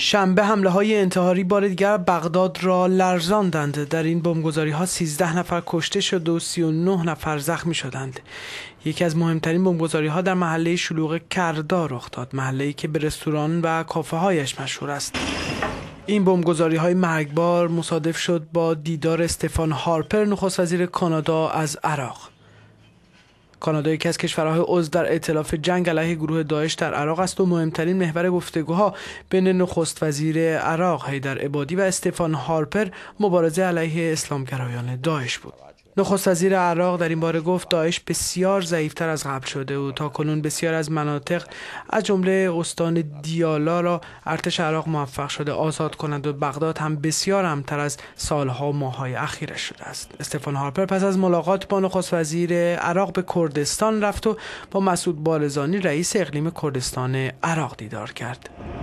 شنبه حمله های انتحاری بار دیگر بغداد را لرزاندند در این بمبگذاری ها 13 نفر کشته شد و 39 نفر زخمی شدند یکی از مهمترین بمبگذاری ها در محله شلوغ کردا رخ داد محله ای که به رستوران و کافه هایش مشهور است این بمبگذاری های مرگبار مصادف شد با دیدار استفان هارپر نخست وزیر کانادا از عراق کانادا یکی از کشورهای عضو در ائتلاف جنگ علیه گروه داعش در عراق است و مهمترین محور گفتگوها بین نخست وزیر عراق هیدر عبادی و استفان هارپر مبارزه علیه اسلامگرایان داعش بود نخست وزیر عراق در این باره گفت داعش بسیار ضعیفتر از قبل شده و تا کنون بسیار از مناطق از جمله استان دیالا را ارتش عراق موفق شده آزاد کند و بغداد هم بسیار همتر از سالها و ماهای اخیرش شده است استفان هارپر پس از ملاقات با نخست وزیر عراق به کردستان رفت و با مسعود بالزانی رئیس اقلیم کردستان عراق دیدار کرد